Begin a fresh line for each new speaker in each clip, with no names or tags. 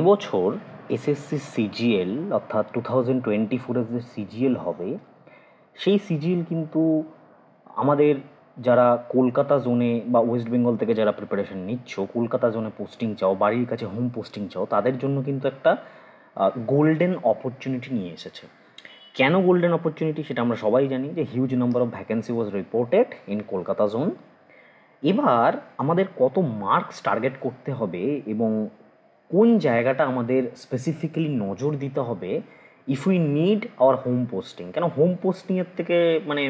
এবছর SSC CGL অর্থাৎ two thousand twenty ফোরের যে সিজিএল হবে সেই সিজিএল কিন্তু আমাদের যারা কলকাতা জোনে বা ওয়েস্ট বেঙ্গল থেকে যারা প্রিপারেশন নিচ্ছ কলকাতা জোনে পোস্টিং চাও বাড়ির কাছে হোম পোস্টিং চাও তাদের জন্য কিন্তু একটা গোল্ডেন অপরচুনিটি নিয়ে এসেছে কেন গোল্ডেন অপরচুনিটি সেটা আমরা সবাই জানি যে huge number of vacancy was reported in Kolkata zone এবার আমাদের কত মার্কস টার্গেট করতে হবে এবং কোন জায়গাটা আমাদের স্পেসিফিক্যালি নজর দিতে হবে if we need our home posting কেন হোম পোস্টিংয়ের থেকে মানে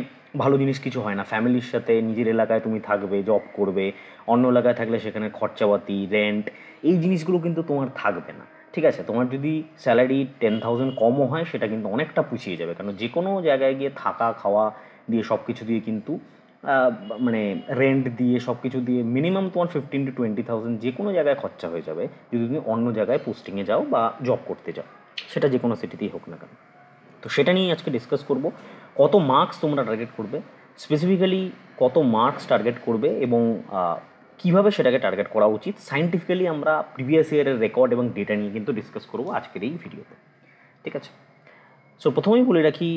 ভালো জিনিস কিছু হয় না ফ্যামিলির সাথে নিজের এলাকায় তুমি থাকবে জব করবে অন্য এলাকায় থাকলে সেখানে খরচাপাতি রেন্ট এই জিনিসগুলো কিন্তু তোমার থাকবে না ঠিক আছে তোমার যদি স্যালারি টেন থাউজেন্ড কমও হয় সেটা কিন্তু অনেকটা পুষিয়ে যাবে কারণ যে কোনো জায়গায় গিয়ে থাকা খাওয়া দিয়ে সব কিছু দিয়ে কিন্তু মানে রেন্ট দিয়ে সব কিছু দিয়ে মিনিমাম তোমার ফিফটিন টু টোয়েন্টি থাউজেন্ড যে কোনো জায়গায় খরচা হয়ে যাবে যদি তুমি অন্য জায়গায় পোস্টিংয়ে যাও বা জব করতে যাও সেটা যে কোনো সিটিতেই হোক না কেন তো সেটা নিয়েই আজকে ডিসকাস করব কত মার্কস তোমরা টার্গেট করবে স্পেসিফিক্যালি কত মার্কস টার্গেট করবে এবং কীভাবে সেটাকে টার্গেট করা উচিত সাইন্টিফিক্যালি আমরা প্রিভিয়াস ইয়ারের রেকর্ড এবং ডেটা নিয়ে কিন্তু ডিসকাস করবো আজকের এই ভিডিওতে ঠিক আছে সো প্রথমেই বলে রাখি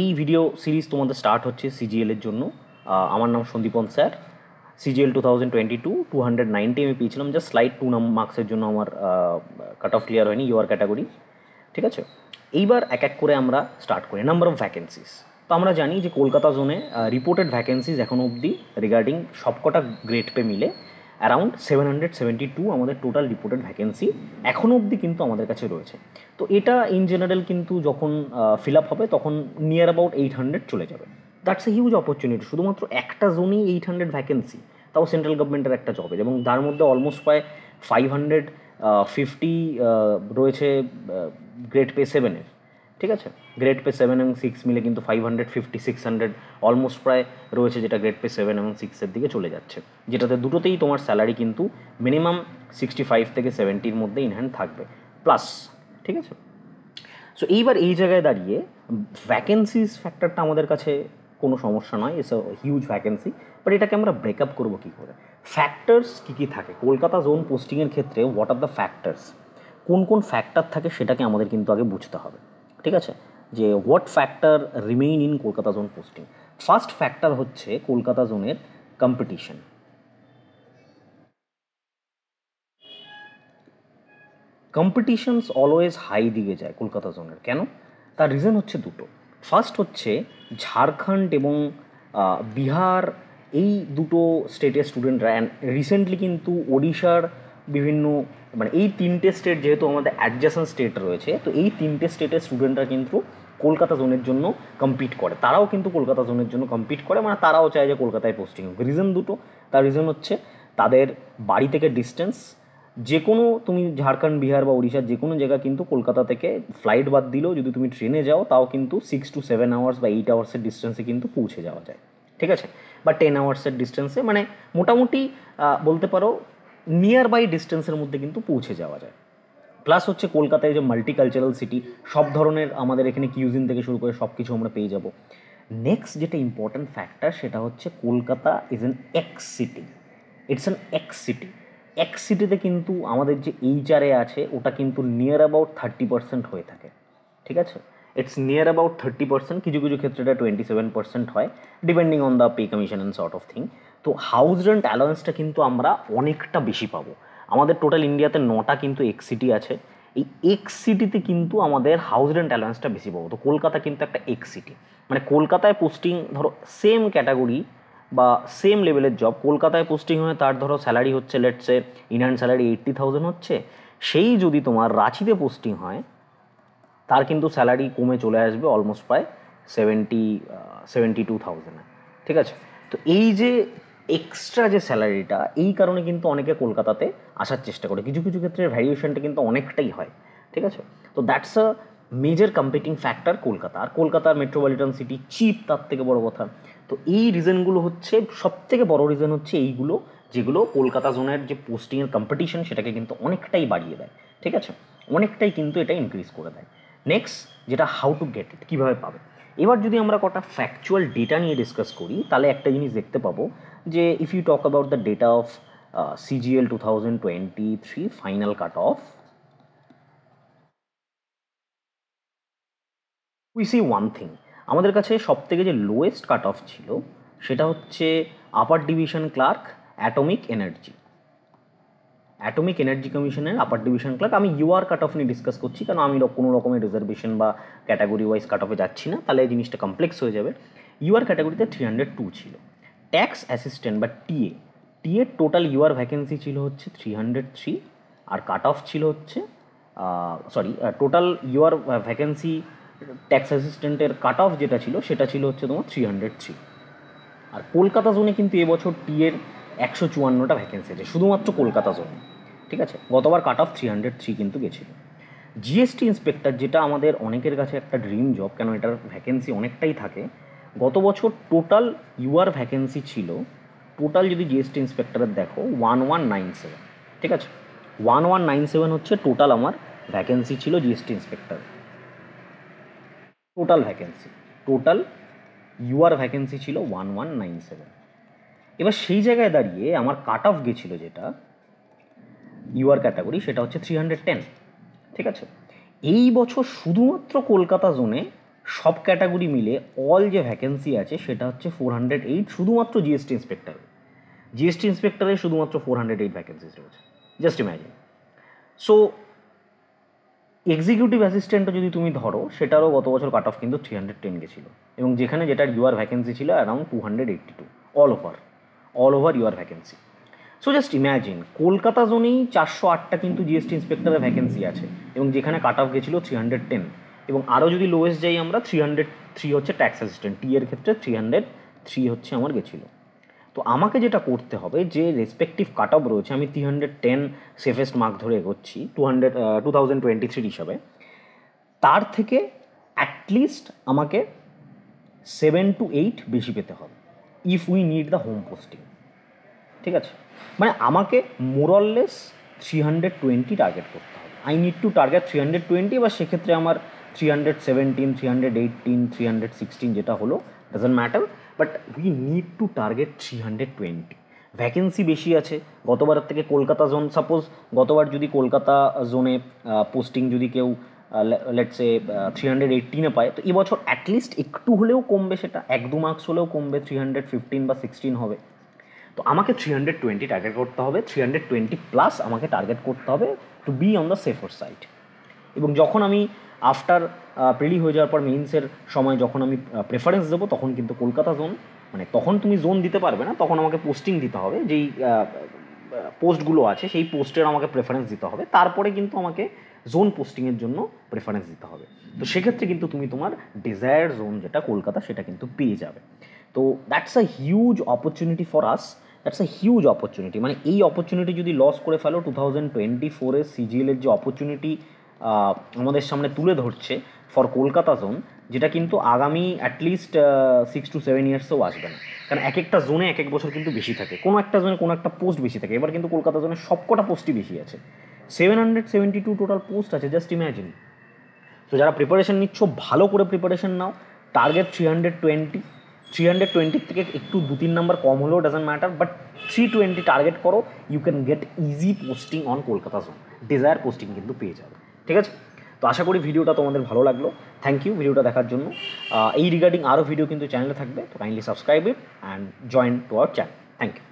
এই ভিডিও সিরিজ তোমাদের স্টার্ট হচ্ছে সিজিএলের জন্য আমার নাম Sandipan sir CGL two thousand twenty two two hundred ninety আমি পেয়েছিলাম জাস্ট স্লাইড টু নাম মার্কসের জন্য আমার কাট অফ ক্লিয়ার হয়নি ইউআর ক্যাটাগরি ঠিক আছে এইবার এক এক করে আমরা স্টার্ট করি নাম্বার অফ ভ্যাকেন্সিস তো আমরা জানি যে কলকাতা জোনে রিপোর্টেড ভ্যাকেন্সিস এখন অবধি রিগার্ডিং সবকটা গ্রেড পে মিলে around seven hundred seventy two আমাদের টোটাল রিপোর্টেড ভ্যাকেন্সি এখনও অবধি কিন্তু আমাদের কাছে রয়েছে তো এটা ইন জেনারেল কিন্তু যখন ফিল আপ হবে তখন নিয়ার অ্যাবাউট এইট হান্ড্রেড চলে যাবে দ্যাটস এ হিউজ অপরচুনিটি শুধুমাত্র একটা জোনেই এইট হান্ড্রেড ভ্যাকেন্সি তাও সেন্ট্রাল গভর্নমেন্টের একটা জবের এবং তার মধ্যে অলমোস্ট প্রায় ফাইভ হান্ড্রেড ফিফটি রয়েছে গ্রেড পে সেভেনের ঠিক আছে গ্রেড পে সেভেন এবং সিক্স মিলে কিন্তু five hundred fifty six hundred almost প্রায় রয়েছে যেটা গ্রেড পে সেভেন এবং সিক্সের দিকে চলে যাচ্ছে যেটাতে দুটোতেই তোমার স্যালারি কিন্তু মিনিমাম সিক্সটি ফাইভ থেকে সেভেন্টির মধ্যে ইনহ্যান্ড থাকবে প্লাস ঠিক আছে সো এইবার এই জায়গায় দাঁড়িয়ে ভ্যাকেন্সিস ফ্যাক্টরটা আমাদের কাছে কোনো সমস্যা নয় ইটস হিউজ ভ্যাকেন্সি বাট এটাকে আমরা ব্রেকআপ করবো কী করে ফ্যাক্টরস কী কী থাকে কলকাতা জোন পোস্টিংয়ের ক্ষেত্রে হোয়াট আর দ্য ফ্যাক্টরস কোন কোন ফ্যাক্টর থাকে সেটাকে আমাদের কিন্তু আগে বুঝতে হবে ঠিক আছে যে what factor remain in Kolkata zone posting first factor হচ্ছে কলকাতা জোনের কম্পিটিশন কম্পিটিশনস অলওয়েজ হাই দিকে যায় কলকাতা জোনের কেন তার রিজন হচ্ছে দুটো ফার্স্ট হচ্ছে ঝাড়খণ্ড এবং বিহার এই দুটো স্টেটের স্টুডেন্টরা অ্যান্ড রিসেন্টলি কিন্তু ওড়িশার বিভিন্ন মানে এই তিনটে স্টেট যেহেতু আমাদের অ্যাডজাসন স্টেট রয়েছে তো এই তিনটে স্টেটের স্টুডেন্টরা কিন্তু কলকাতা জোনের জন্য কম্পিট করে তারাও কিন্তু কলকাতা জোনের জন্য কম্পিট করে মানে তারাও চায় যে কলকাতায় পোস্টিং হোক রিজন দুটো তার রিজন হচ্ছে তাদের বাড়ি থেকে ডিস্টেন্স যে কোনো তুমি ঝাড়খণ্ড বিহার বা উড়িষ্যার যে কোনো জায়গা কিন্তু কলকাতা থেকে ফ্লাইট বাদ দিলেও যদি তুমি ট্রেনে যাও তাও কিন্তু সিক্স টু সেভেন আওয়ার্স বা এইট আওয়ার্সের ডিস্টেন্সে কিন্তু পৌঁছে যাওয়া যায় ঠিক আছে বা টেন আওয়ার্সের ডিস্টেন্সে মানে মোটামুটি বলতে পারো নিয়ার বাই ডিস্টেন্সের মধ্যে কিন্তু পৌঁছে যাওয়া যায় প্লাস হচ্ছে কলকাতায় যে মাল্টিকালচারাল সিটি সব ধরনের আমাদের এখানে কিউজিন থেকে শুরু করে সব কিছু আমরা পেয়ে যাব নেক্সট যেটা ইম্পর্ট্যান্ট ফ্যাক্টর সেটা হচ্ছে Kolkata is an X city it's an X city এক সিটিতে কিন্তু আমাদের যে এইচআরএ আছে ওটা কিন্তু নিয়ার অ্যাবাউট থার্টি পার্সেন্ট হয়ে থাকে ঠিক আছে it's near about thirty percent কিছু কিছু ক্ষেত্রে এটা টোয়েন্টি সেভেন পার্সেন্ট হয় depending on the pay commission end sort of thing তো হাউস রেন্ট অ্যালাউন্সটা কিন্তু আমরা অনেকটা বেশি পাবো আমাদের টোটাল ইন্ডিয়াতে নটা কিন্তু এক্স সিটি আছে এই এক্স সিটিতে কিন্তু আমাদের হাউস রেন্ট অ্যালাউন্সটা বেশি পাবো তো কলকাতা কিন্তু একটা এক্স সিটি মানে কলকাতায় পোস্টিং ধরো সেম ক্যাটাগরি বা সেম লেভেলের জব কলকাতায় পোস্টিং হয়ে তার ধরো স্যালারি হচ্ছে let's say in hand salary eighty thousand হচ্ছে সেই যদি তোমার রাঁচিতে পোস্টিং হয় তার কিন্তু স্যালারি কমে চলে আসবে অলমোস্ট প্রায় সেভেন্টি সেভেন্টি টু থাউজেন্ডে ঠিক আছে তো এই যে এক্সট্রা যে স্যালারিটা এই কারণে কিন্তু অনেকে কলকাতাতে আসার চেষ্টা করে কিছু কিছু ক্ষেত্রে ভ্যারিয়েশনটা কিন্তু অনেকটাই হয় ঠিক আছে তো that's a major competing factor Kolkata আর কলকাতার মেট্রোপলিটন সিটি চিপ তার থেকে বড় কথা তো এই রিজনগুলো হচ্ছে সব থেকে বড় রিজন হচ্ছে এইগুলো যেগুলো কলকাতা জোনের যে পোস্টিংয়ের কম্পিটিশন সেটাকে কিন্তু অনেকটাই বাড়িয়ে দেয় ঠিক আছে অনেকটাই কিন্তু এটা ইনক্রিজ করে দেয় নেক্সট যেটা হাউ টু গেট ইট কীভাবে পাবে এবার যদি আমরা কটা ফ্যাকচুয়াল ডেটা নিয়ে ডিসকাস করি তাহলে একটা জিনিস দেখতে পাবো যে if you talk about the data of CGL two thousand twenty three final cut off we see one thing আমাদের কাছে সব থেকে যে লোয়েস্ট কাট অফ ছিল সেটা হচ্ছে upper division clerk atomic energy atomic energy কমিশনের আপার ডিভিশন ক্লার্ক আমি ইউআর কাট অফ নিয়ে ডিসকাস করছি কারণ আমি কোনো রকমের রিজার্ভেশন বা ক্যাটাগরি ওয়াইজ কাট অফে যাচ্ছি না তাহলে এই জিনিসটা কমপ্লেক্স হয়ে যাবে ইউআর ক্যাটাগরিতে থ্রি হান্ড্রেড টু ছিল ট্যাক্স অ্যাসিস্ট্যান্ট বা টিএ টিএর টোটাল ইউআর ভ্যাকেন্সি ছিল হচ্ছে থ্রি হান্ড্রেড থ্রি আর কাট অফ ছিল হচ্ছে sorry total UR vacancy tax অ্যাসিস্ট্যান্টের কাট অফ যেটা ছিল সেটা ছিল হচ্ছে তোমার থ্রি হান্ড্রেড থ্রি আর কলকাতা জোনে কিন্তু এবছর টি এর একশো চুয়ান্নটা ভ্যাকেন্সি আছে শুধুমাত্র কলকাতা জোনে ঠিক আছে গতবার cut off three hundred three কিন্তু গেছিলো জিএসটি ইন্সপেক্টর যেটা আমাদের অনেকের কাছে একটা ড্রিম জব কেন এটার ভ্যাকেন্সি অনেকটাই থাকে গত বছর টোটাল ইউআর ভ্যাকেন্সি ছিল টোটাল যদি জিএসটি ইন্সপেক্টরের দেখো ওয়ান ওয়ান নাইন সেভেন ঠিক আছে ওয়ান ওয়ান নাইন সেভেন হচ্ছে টোটাল আমার ভ্যাকেন্সি ছিল GST inspector total vacancy total UR vacancy ছিল ওয়ান ওয়ান নাইন সেভেন এবার সেই জায়গায় দাঁড়িয়ে আমার কাট অফ গেছিলো যেটা ইউআর ক্যাটাগরি সেটা হচ্ছে থ্রি হান্ড্রেড টেন ঠিক আছে এই বছর শুধুমাত্র কলকাতা জোনে সব ক্যাটাগরি মিলে অল যে ভ্যাকেন্সি আছে সেটা হচ্ছে ফোর হান্ড্রেড এইট শুধুমাত্র জিএসটি ইন্সপেক্টরে জিএসটি ইন্সপেক্টরে শুধুমাত্র ফোর হান্ড্রেড এইট ভ্যাকেন্সি রয়েছে জাস্ট ইম্যাজিন সো এক্সিকিউটিভ অ্যাসিস্ট্যান্টও যদি তুমি ধরো সেটারও গত বছর কাট অফ কিন্তু থ্রি হান্ড্রেড টেন গেছিলো এবং যেখানে যেটার ইউআর ভ্যাকেন্সি ছিল around two hundred eighty two all over all over UR vacancy so just imagine Kolkata জোনেই চারশো আটটা কিন্তু জিএসটি ইন্সপেক্টরের ভ্যাকেন্সি আছে এবং যেখানে কাট অফ গেছিলো থ্রি হান্ড্রেড টেন এবং আরও যদি লোয়েস্ট যাই আমরা থ্রি হান্ড্রেড থ্রি হচ্ছে ট্যাক্স অ্যাসিস্ট্যান্ট টি এর ক্ষেত্রে থ্রি হান্ড্রেড থ্রি হচ্ছে আমার গেছিলো তো আমাকে যেটা করতে হবে যে রেসপেক্টিভ কাট অফ রয়েছে আমি three hundred ten safest mark ধরে এগোচ্ছি two hundred two thousand twenty থ্রির হিসাবে তার থেকে অ্যাটলিস্ট আমাকে সেভেন টু এইট বেশি পেতে হবে if we need the home posting ঠিক আছে মানে আমাকে more or less three hundred twenty target করতে হবে I need to target three hundred twenty বা সেক্ষেত্রে আমার three hundred seventeen three hundred eighteen three hundred sixteen যেটা হলো doesn't matter but we need to target three hundred twenty vacancy বেশি আছে গতবারের থেকে কলকাতা জোন সাপোজ গতবার যদি কলকাতা জোনে uh, পোস্টিং uh, যদি কেউ লেটসে থ্রি হান্ড্রেড এইটিনে পায় তো এবছর অ্যাটলিস্ট একটু হলেও কমবে সেটা এক দু মার্কস হলেও কমবে থ্রি হান্ড্রেড ফিফটিন বা সিক্সটিন হবে তো আমাকে থ্রি হান্ড্রেড টোয়েন্টি টার্গেট করতে হবে থ্রি হান্ড্রেড টোয়েন্টি প্লাস আমাকে টার্গেট করতে হবে to be on the safer side এবং যখন আমি আফটার প্রিলি হয়ে যাওয়ার পর মেইনসের সময় যখন আমি প্রেফারেন্স দেবো তখন কিন্তু কলকাতা জোন মানে তখন তুমি জোন দিতে পারবে না তখন আমাকে পোস্টিং দিতে হবে যেই পোস্টগুলো আছে সেই পোস্টের আমাকে প্রেফারেন্স দিতে হবে তারপরে কিন্তু আমাকে জোন পোস্টিংয়ের জন্য প্রেফারেন্স দিতে হবে তো সেক্ষেত্রে কিন্তু তুমি তোমার ডিজায়ার জোন যেটা কলকাতা সেটা কিন্তু পেয়ে যাবে তো that's a huge opportunity for us that's a huge opportunity মানে এই অপরচুনিটি যদি লস করে ফেলো টু থাউজেন্ড টোয়েন্টি ফোরে সিজিএলের যে অপরচুনিটি আমাদের সামনে তুলে ধরছে ফর কলকাতা জোন যেটা কিন্তু আগামী অ্যাটলিস্ট সিক্স টু সেভেন ইয়ার্সেও আসবে না কারণ এক একটা জোনে এক এক বছর কিন্তু বেশি থাকে কোনো একটা জোনে কোনো একটা পোস্ট বেশি থাকে এবার কিন্তু কলকাতা জোনে সবকটা পোস্টই বেশি আছে seven hundred seventy two total post আছে জাস্ট ইম্যাজিন তো যারা প্রিপারেশান নিচ্ছ ভালো করে প্রিপারেশান নাও target three hundred twenty three hundred টোয়েন্টির থেকে একটু দু তিন নাম্বার কম হলেও doesn't matter but three twenty target করো you can get easy posting on Kolkata zone desire posting কিন্তু পেয়ে যাবে ঠিক আছে তো আশা করি ভিডিওটা তোমাদের ভালো লাগলো থ্যাংক ইউ ভিডিওটা দেখার জন্য এই রিগার্ডিং আরও ভিডিও কিন্তু চ্যানেলে থাকবে তো kindly subscribe it and join to our channel thank you